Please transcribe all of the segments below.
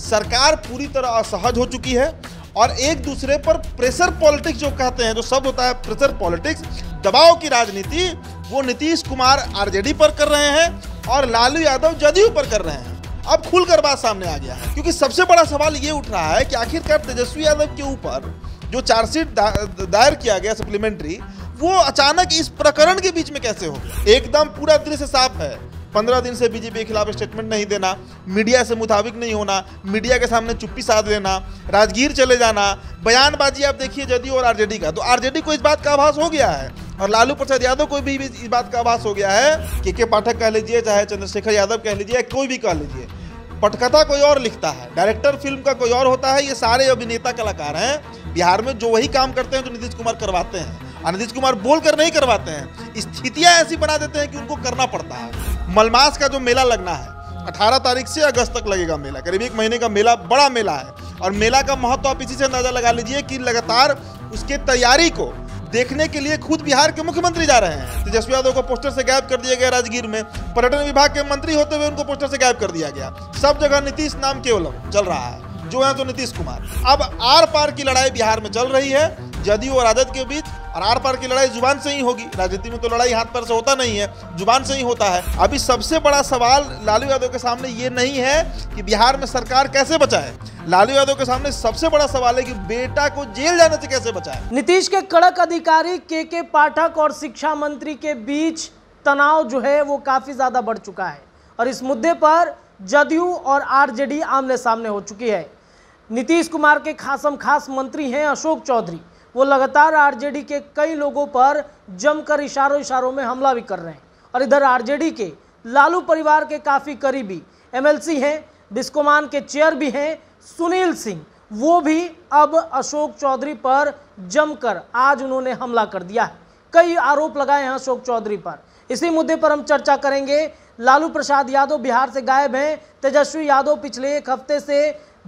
सरकार पूरी तरह असहज हो चुकी है और एक दूसरे पर प्रेशर पॉलिटिक्स जो कहते हैं जो सब होता है प्रेशर पॉलिटिक्स दबाव की राजनीति वो नीतीश कुमार आरजेडी पर कर रहे हैं और लालू यादव जदयू पर कर रहे हैं अब खुलकर बात सामने आ गया है क्योंकि सबसे बड़ा सवाल ये उठ रहा है कि आखिरकार तेजस्वी यादव के ऊपर जो चार्जशीट दायर किया गया सप्लीमेंट्री वो अचानक इस प्रकरण के बीच में कैसे हो एकदम पूरा दृश्य साफ है पंद्रह दिन से बीजेपी के खिलाफ स्टेटमेंट नहीं देना मीडिया से मुताबिक नहीं होना मीडिया के सामने चुप्पी साध लेना राजगीर चले जाना बयानबाजी आप देखिए जदयू और आरजेडी का तो आरजेडी को इस बात का आभास हो गया है और लालू प्रसाद यादव को भी इस बात का आभास हो गया है के के पाठक कह लीजिए चाहे चंद्रशेखर यादव कह लीजिए कोई भी कह लीजिए पटकथा कोई और लिखता है डायरेक्टर फिल्म का कोई और होता है ये सारे अभिनेता कलाकार हैं बिहार में जो वही काम करते हैं जो नीतीश कुमार करवाते हैं नीतीश कुमार बोलकर नहीं करवाते हैं स्थितियां ऐसी बना देते हैं कि उनको करना पड़ता है मलमास का जो मेला लगना है 18 तारीख से अगस्त तक लगेगा मेला करीब एक महीने का मेला बड़ा मेला है और मेला का महत्व आप इसी से अंदाजा लगा लीजिए कि लगातार उसके तैयारी को देखने के लिए खुद बिहार के मुख्यमंत्री जा रहे हैं तेजस्वी यादव को पोस्टर से गायब कर दिया गया राजगीर में पर्यटन विभाग के मंत्री होते हुए उनको पोस्टर से गायब कर दिया गया सब जगह नीतीश नाम केवलम चल रहा है जो है तो नीतीश कुमार अब आर पार की लड़ाई बिहार में चल रही है जदयू और राजद के बीच और आर पार की लड़ाई जुबान से ही होगी राजनीति में तो लड़ाई हाथ पर से होता नहीं है जुबान से ही होता है अभी सबसे बड़ा सवाल लालू यादव के सामने ये नहीं है कि बिहार में सरकार कैसे बचाए लालू यादव के सामने सबसे बड़ा सवाल है कि बेटा को जेल जाने से कैसे बचाए नीतीश के कड़क अधिकारी के के पाठक और शिक्षा मंत्री के बीच तनाव जो है वो काफी ज्यादा बढ़ चुका है और इस मुद्दे पर जदयू और आरजेडी आमने सामने हो चुकी है नीतीश कुमार के खासम खास मंत्री हैं अशोक चौधरी वो लगातार आरजेडी के कई लोगों पर जमकर इशारों इशारों में हमला भी कर रहे हैं और इधर आरजेडी के लालू परिवार के काफ़ी करीबी एमएलसी हैं डिस्कोमान के चेयर भी हैं सुनील सिंह वो भी अब अशोक चौधरी पर जमकर आज उन्होंने हमला कर दिया है कई आरोप लगाए हैं अशोक चौधरी पर इसी मुद्दे पर हम चर्चा करेंगे लालू प्रसाद यादव बिहार से गायब हैं तेजस्वी यादव पिछले एक हफ्ते से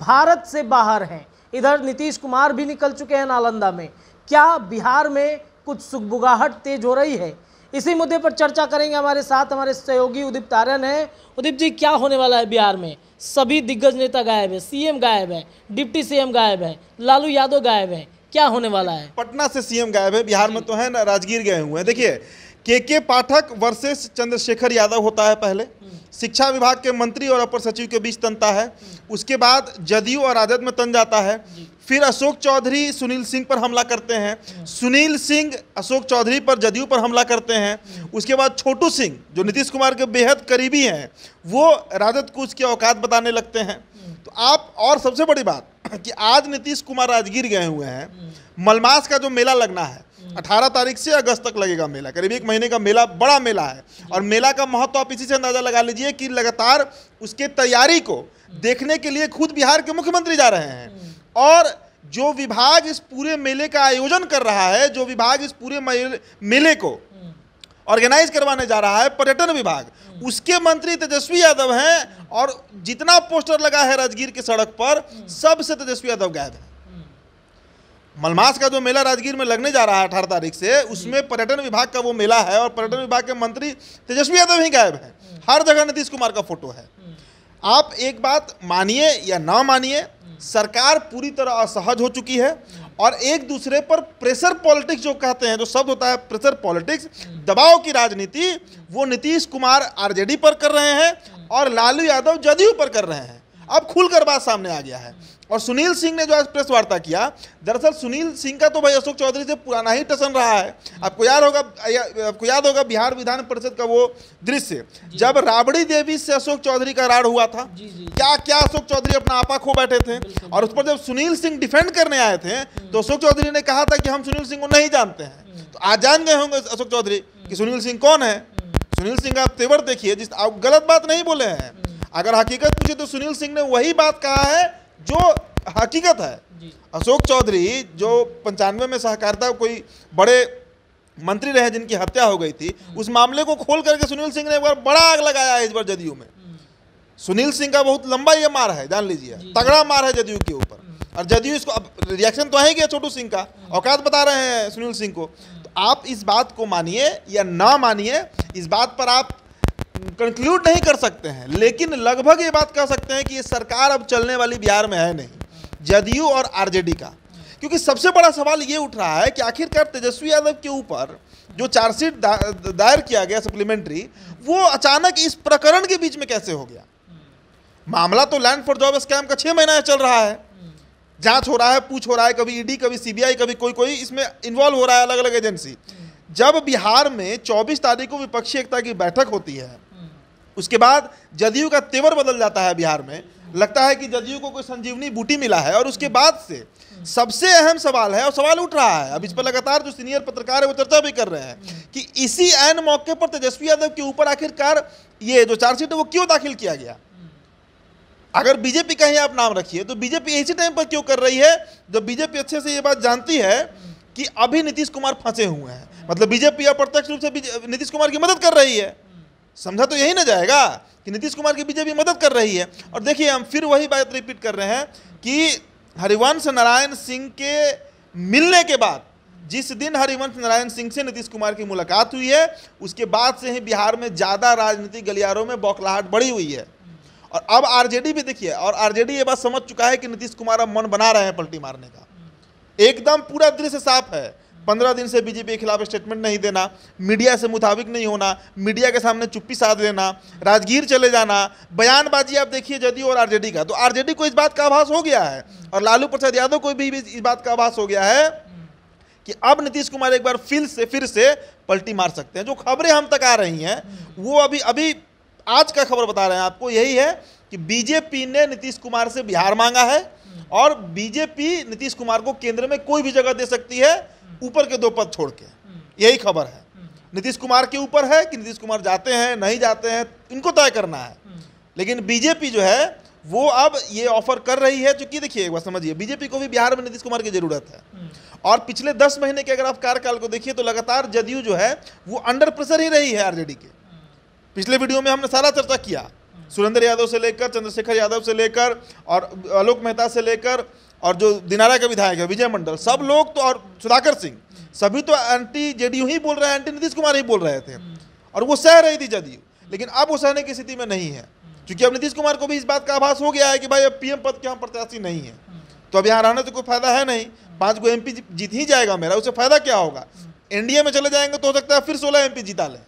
भारत से बाहर हैं इधर नीतीश कुमार भी निकल चुके हैं नालंदा में क्या बिहार में कुछ सुखबुगाहट तेज हो रही है इसी मुद्दे पर चर्चा करेंगे हमारे साथ हमारे सहयोगी उदीप तारन है उदीप जी क्या होने वाला है बिहार में सभी दिग्गज नेता गायब है सीएम गायब है डिप्टी सीएम गायब है लालू यादव गायब है क्या होने वाला है पटना से सीएम गायब है बिहार में तो है ना राजगीर गए हुए हैं देखिए के के पाठक वर्सेस चंद्रशेखर यादव होता है पहले शिक्षा विभाग के मंत्री और अपर सचिव के बीच तनता है उसके बाद जदयू और राजद में तन जाता है फिर अशोक चौधरी सुनील सिंह पर हमला करते हैं सुनील सिंह अशोक चौधरी पर जदयू पर हमला करते हैं उसके बाद छोटू सिंह जो नीतीश कुमार के बेहद करीबी हैं वो राजद को उसके औकात बताने लगते हैं तो आप और सबसे बड़ी बात कि आज नीतीश कुमार राजगीर गए हुए हैं मलमास का जो मेला लगना है अठारह तारीख से अगस्त तक लगेगा मेला करीब एक महीने का मेला बड़ा मेला है और मेला का महत्व आप इसी से अंदाज़ा लगा लीजिए कि लगातार उसके तैयारी को देखने के लिए खुद बिहार के मुख्यमंत्री जा रहे हैं और जो विभाग इस पूरे मेले का आयोजन कर रहा है जो विभाग इस पूरे मेले को ऑर्गेनाइज करवाने जा रहा है पर्यटन विभाग उसके मंत्री तेजस्वी यादव हैं और जितना पोस्टर लगा है राजगीर के सड़क पर सबसे तेजस्वी यादव गायब हैं मलमास का जो मेला राजगीर में लगने जा रहा है अठारह तारीख से उसमें पर्यटन विभाग का वो मेला है और पर्यटन विभाग के मंत्री तेजस्वी यादव ही गायब है हर जगह नीतीश कुमार का फोटो है आप एक बात मानिए या ना मानिए सरकार पूरी तरह असहज हो चुकी है और एक दूसरे पर प्रेशर पॉलिटिक्स जो कहते हैं जो शब्द होता है प्रेशर पॉलिटिक्स दबाव की राजनीति वो नीतीश कुमार आरजेडी पर कर रहे हैं और लालू यादव जदयू पर कर रहे हैं अब खुलकर बात सामने आ गया है और सुनील सिंह ने जो आज प्रेस वार्ता किया दरअसल सुनील सिंह का तो भाई अशोक चौधरी से पुराना ही टसन रहा है आपको याद होगा आपको याद होगा बिहार विधान परिषद का वो दृश्य जब राबड़ी देवी से अशोक चौधरी का राड हुआ था जी, जी, क्या क्या अशोक चौधरी अपना आपा खो बैठे थे और उस पर जब सुनील सिंह डिफेंड करने आए थे हम्म। तो अशोक चौधरी ने कहा था कि हम सुनील सिंह को नहीं जानते हैं हम्म। तो आज जान गए होंगे अशोक चौधरी कि हम्म। सुनील सिंह कौन है सुनील सिंह आप तेवर देखिए जिस आप गलत बात नहीं बोले हैं अगर हकीकत पूछे तो सुनील सिंह ने वही बात कहा है जो हकीकत है अशोक चौधरी जो पंचानवे में सहकारिता कोई बड़े मंत्री रहे जिनकी हत्या हो गई थी हम्म। उस मामले को खोल करके सुनील सिंह ने एक बार बड़ा आग लगाया है इस बार जदयू में हम्म। सुनील सिंह का बहुत लंबा ये मार है जान लीजिए तगड़ा मार है जदयू के ऊपर हम्म। और जदयू इसको अब रिएक्शन तो है ही गया छोटू सिंह का औकात बता रहे हैं सुनील सिंह को तो आप इस बात को मानिए या ना मानिए इस बात पर आप कंक्लूड नहीं कर सकते हैं लेकिन लगभग ये बात कह सकते हैं कि ये सरकार अब चलने वाली बिहार में है नहीं जदयू और आरजेडी का क्योंकि सबसे बड़ा सवाल ये उठ रहा है कि आखिरकार तेजस्वी यादव के ऊपर जो चार्जशीट दायर किया गया सप्लीमेंट्री वो अचानक इस प्रकरण के बीच में कैसे हो गया मामला तो लैंड फॉर जॉब स्कैम का छः महीना चल रहा है जांच हो रहा है पूछ हो रहा है कभी ईडी e कभी सीबीआई कभी कोई कोई इसमें इन्वॉल्व हो रहा है अलग अलग एजेंसी जब बिहार में 24 तारीख को विपक्षी एकता की बैठक होती है उसके बाद जदयू का तेवर बदल जाता है बिहार में लगता है कि जदयू को कोई संजीवनी बूटी मिला है और उसके बाद से सबसे अहम सवाल है और सवाल उठ रहा है अब इस पर लगातार जो सीनियर पत्रकार है वो चर्चा भी कर रहे हैं कि इसी एन मौके पर तेजस्वी यादव के ऊपर आखिरकार ये जो चार्जशीट है वो क्यों दाखिल किया गया अगर बीजेपी का ही आप नाम रखिए तो बीजेपी इसी टाइम पर क्यों कर रही है जब बीजेपी अच्छे से ये बात जानती है कि अभी नीतीश कुमार फंसे हुए हैं मतलब बीजेपी अप्रत्यक्ष रूप से नीतीश कुमार की मदद कर रही है समझा तो यही ना जाएगा कि नीतीश कुमार की बीजेपी मदद कर रही है और देखिए हम फिर वही बात रिपीट कर रहे हैं कि हरिवंश नारायण सिंह के मिलने के बाद जिस दिन हरिवंश नारायण सिंह से नीतीश कुमार की मुलाकात हुई है उसके बाद से ही बिहार में ज़्यादा राजनीतिक गलियारों में बौखलाहट बढ़ी हुई है और अब आरजेडी भी देखिए और आरजेडी ये बात समझ चुका है कि नीतीश कुमार अब मन बना रहे हैं पलटी मारने का एकदम पूरा दृश्य साफ है पंद्रह दिन से बीजेपी के खिलाफ स्टेटमेंट नहीं देना मीडिया से मुताबिक नहीं होना मीडिया के सामने चुप्पी साध लेना राजगीर चले जाना बयानबाजी आप देखिए जदयू और आरजेडी का तो आरजेडी को इस बात का आभास हो गया है और लालू प्रसाद यादव को भी इस बात का आभास हो गया है कि अब नीतीश कुमार एक बार फिर से फिर से पलटी मार सकते हैं जो खबरें हम तक आ रही हैं वो अभी अभी आज का खबर बता रहे हैं आपको यही है कि बीजेपी ने नीतीश कुमार से बिहार मांगा है और बीजेपी नीतीश कुमार को केंद्र में कोई भी जगह दे सकती है ऊपर के दो पद छोड़ के यही खबर है नीतीश कुमार के ऊपर है कि नीतीश कुमार जाते हैं नहीं जाते हैं इनको तय करना है लेकिन बीजेपी जो है वो अब ये ऑफर कर रही है चूंकि देखिए एक बार समझिए बीजेपी को भी बिहार में नीतीश कुमार की जरूरत है और पिछले दस महीने के अगर आप कार्यकाल को देखिए तो लगातार जदयू जो है वो अंडर प्रेशर ही रही है आरजेडी के पिछले वीडियो में हमने सारा चर्चा किया सुरेंद्र यादव से लेकर चंद्रशेखर यादव से लेकर और आलोक मेहता से लेकर और जो दिनारा के विधायक है विजय मंडल सब लोग तो और सुधाकर सिंह सभी तो एंटी जेडीयू ही बोल रहे हैं एंटी नीतीश कुमार ही बोल रहे थे और वो सह रही थी जदयू लेकिन अब वो सहने की स्थिति में नहीं है क्योंकि अब नीतीश कुमार को भी इस बात का आभास हो गया है कि भाई अब पीएम पद के हम प्रत्याशी नहीं है तो अब यहाँ रहने से कोई फायदा है नहीं पाँच को एमपी जीत ही जाएगा मेरा उसे फायदा क्या होगा एनडीए में चले जाएंगे तो हो सकता है फिर सोलह एमपी जीता लें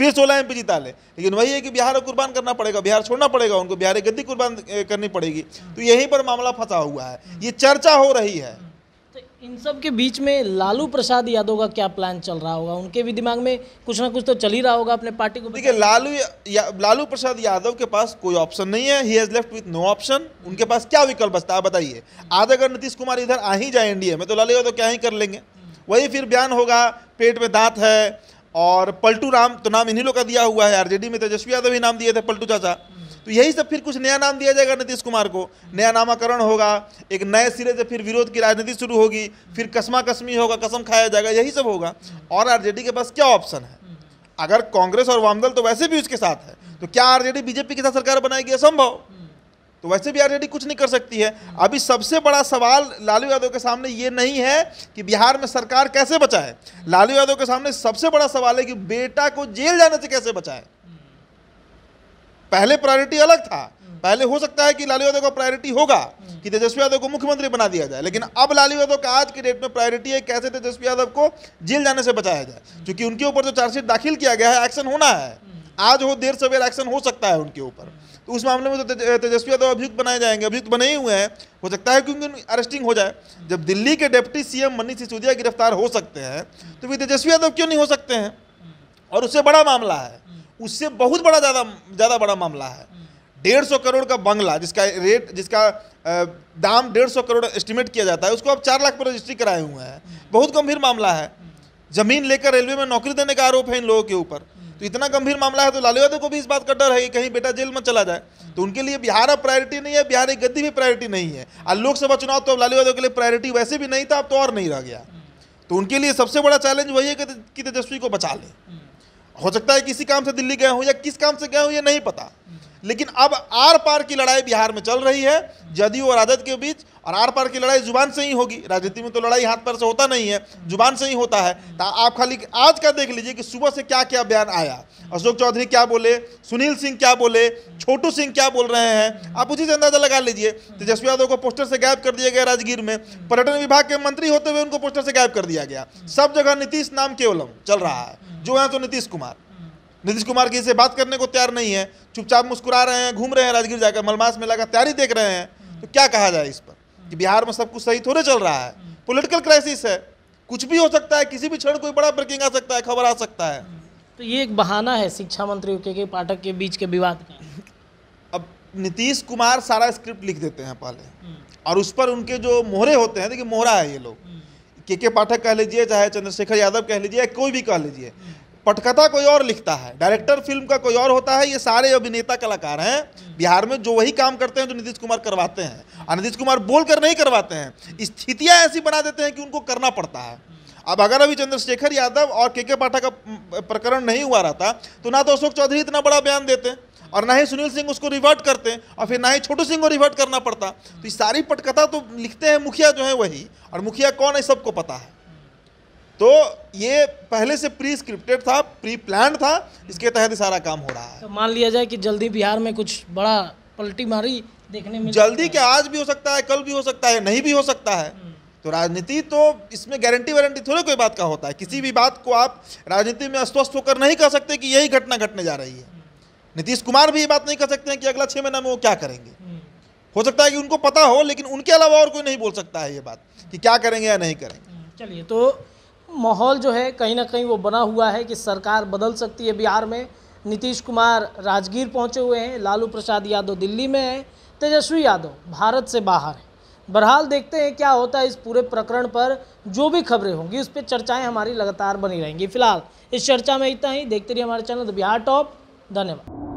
फिर सोलह एम जीता ले लेकिन वही है कि बिहार को कुर्बान करना पड़ेगा बिहार छोड़ना पड़ेगा उनको बिहार गद्दी कुर्बान करनी पड़ेगी तो यहीं पर मामला फंसा हुआ है ये चर्चा हो रही है तो इन सब के बीच में लालू प्रसाद यादव का क्या प्लान चल रहा होगा उनके भी दिमाग में कुछ ना कुछ तो चल ही रहा होगा अपने पार्टी को देखिए लालू या, लालू प्रसाद यादव के पास कोई ऑप्शन नहीं है he has left with no option उनके पास क्या विकल्प बचता है बताइए आज अगर नीतीश कुमार इधर आ ही जाए इंडिया में तो लालू यादव क्या ही कर लेंगे वही फिर बयान होगा पेट में दांत है और पलटू राम तो नाम इन्हीं लोग का दिया हुआ है आरजेडी में तेजस्वी यादव ही नाम दिए थे पलटू चाचा तो यही सब फिर कुछ नया नाम दिया जाएगा नीतीश कुमार को नया नामाकरण होगा एक नए सिरे से फिर विरोध की राजनीति शुरू होगी फिर कसमा कसमी होगा कसम खाया जाएगा यही सब होगा और आरजेडी के पास क्या ऑप्शन है अगर कांग्रेस और वामदल तो वैसे भी उसके साथ है तो क्या आरजेडी बीजेपी के साथ सरकार बनाएगी असंभव तो वैसे भी आरजेडी कुछ नहीं कर सकती है अभी सबसे बड़ा सवाल लालू यादव के सामने ये नहीं है कि बिहार में सरकार कैसे बचाए लालू यादव के सामने सबसे बड़ा सवाल है कि बेटा को जेल जाने से कैसे बचाए पहले प्रायोरिटी अलग था पहले हो सकता है कि लालू यादव का प्रायोरिटी होगा कि तेजस्वी यादव को मुख्यमंत्री बना दिया जाए लेकिन अब लालू यादव का आज के डेट में प्रायोरिटी है कैसे तेजस्वी यादव को जेल जाने से बचाया जाए क्योंकि उनके ऊपर जो चार्जशीट दाखिल किया गया है एक्शन होना है आज हो देर सवेर एक्शन हो सकता है उनके ऊपर तो उस मामले में तो तेजस्वी यादव अभियुक्त बनाए जाएंगे अभियुक्त बने ही हुए हैं हो सकता है क्योंकि अरेस्टिंग हो जाए जब दिल्ली के डिप्टी सी मनीष सिसोदिया गिरफ्तार हो सकते हैं तो फिर तेजस्वी यादव क्यों नहीं हो सकते हैं और उससे बड़ा मामला है उससे बहुत बड़ा ज़्यादा ज़्यादा बड़ा मामला है डेढ़ सौ करोड़ का बंगला जिसका रेट जिसका दाम डेढ़ सौ करोड़ एस्टिमेट किया जाता है उसको अब चार लाख पर रजिस्ट्री कराए हुए हैं बहुत गंभीर मामला है जमीन लेकर रेलवे में नौकरी देने का आरोप है इन लोगों के ऊपर तो इतना गंभीर मामला है तो लालू यादव को भी इस बात का डर है कि कहीं बेटा जेल में चला जाए तो उनके लिए बिहार अब प्रायोरिटी नहीं है बिहार की गद्दी भी प्रायोरिटी नहीं है और लोकसभा चुनाव तो अब लालू यादव के लिए प्रायोरिटी वैसे भी नहीं था अब तो और नहीं रह गया तो उनके लिए सबसे बड़ा चैलेंज वही है कि तेजस्वी को बचा लें हो सकता है किसी काम से दिल्ली गए हों या किस काम से गए हों ये नहीं पता लेकिन अब आर पार की लड़ाई बिहार में चल रही है जदयू और आदत के बीच और आर पार की लड़ाई जुबान से ही होगी राजनीति में तो लड़ाई हाथ पर से होता नहीं है जुबान से ही होता है तो आप खाली आज का देख लीजिए कि सुबह से क्या क्या बयान आया अशोक चौधरी क्या बोले सुनील सिंह क्या बोले छोटू सिंह क्या बोल रहे हैं आप उसी से अंदाजा लगा लीजिए तेजस्वी यादव को पोस्टर से गायब कर दिया गया राजगीर में पर्यटन विभाग के मंत्री होते हुए उनको पोस्टर से गायब कर दिया गया सब जगह नीतीश नाम केवलम चल रहा है जो है तो नीतीश कुमार नीतीश कुमार किसी से बात करने को तैयार नहीं है चुपचाप मुस्कुरा रहे हैं घूम रहे हैं राजगीर जाकर मलमास मेला का तैयारी देख रहे हैं तो क्या कहा जाए इस पर कि बिहार में सब कुछ सही थोड़े चल रहा है पोलिटिकल क्राइसिस है कुछ भी हो सकता है किसी भी क्षण कोई बड़ा ब्रेकिंग आ सकता है खबर आ सकता है तो ये एक बहाना है शिक्षा मंत्री के के पाठक के बीच के विवाद का अब नीतीश कुमार सारा स्क्रिप्ट लिख देते हैं पहले और उस पर उनके जो मोहरे होते हैं देखिए मोहरा है ये लोग के के पाठक कह लीजिए चाहे चंद्रशेखर यादव कह लीजिए कोई भी कह लीजिए पटकथा कोई और लिखता है डायरेक्टर फिल्म का कोई और होता है ये सारे अभिनेता कलाकार हैं बिहार में जो वही काम करते हैं जो नीतीश कुमार करवाते हैं और नीतीश कुमार बोल कर नहीं करवाते हैं स्थितियाँ ऐसी बना देते हैं कि उनको करना पड़ता है अब अगर अभी चंद्रशेखर यादव और के के पाठक का प्रकरण नहीं हुआ रहता तो ना तो अशोक चौधरी इतना बड़ा बयान देते और ना ही सुनील सिंह उसको रिवर्ट करते और फिर ना ही छोटू सिंह को रिवर्ट करना पड़ता तो ये सारी पटकथा तो लिखते हैं मुखिया जो है वही और मुखिया कौन है सबको पता है तो ये पहले से प्री स्क्रिप्टेड था प्री प्लान था इसके तहत सारा काम हो रहा है तो मान लिया जाए कि जल्दी बिहार में कुछ बड़ा पलटी मारी देखने में जल्दी क्या आज भी हो सकता है कल भी हो सकता है नहीं भी हो सकता है हम्म। तो राजनीति तो इसमें गारंटी वारंटी थोड़ी कोई बात का होता है किसी भी बात को आप राजनीति में अस्वस्थ होकर नहीं कह सकते कि यही घटना घटने जा रही है हम्म। नीतीश कुमार भी ये बात नहीं कह सकते हैं कि अगला छः महीना में वो क्या करेंगे हम्म। हो सकता है कि उनको पता हो लेकिन उनके अलावा और कोई नहीं बोल सकता है ये बात कि क्या करेंगे या नहीं करेंगे चलिए तो माहौल जो है कहीं ना कहीं वो बना हुआ है कि सरकार बदल सकती है बिहार में नीतीश कुमार राजगीर पहुंचे हुए हैं लालू प्रसाद यादव दिल्ली में हैं तेजस्वी यादव भारत से बाहर हैं बहरहाल देखते हैं क्या होता है इस पूरे प्रकरण पर जो भी खबरें होंगी उस पर चर्चाएँ हमारी लगातार बनी रहेंगी फिलहाल इस चर्चा में इतना ही देखते रहिए हमारे चैनल द बिहार टॉप धन्यवाद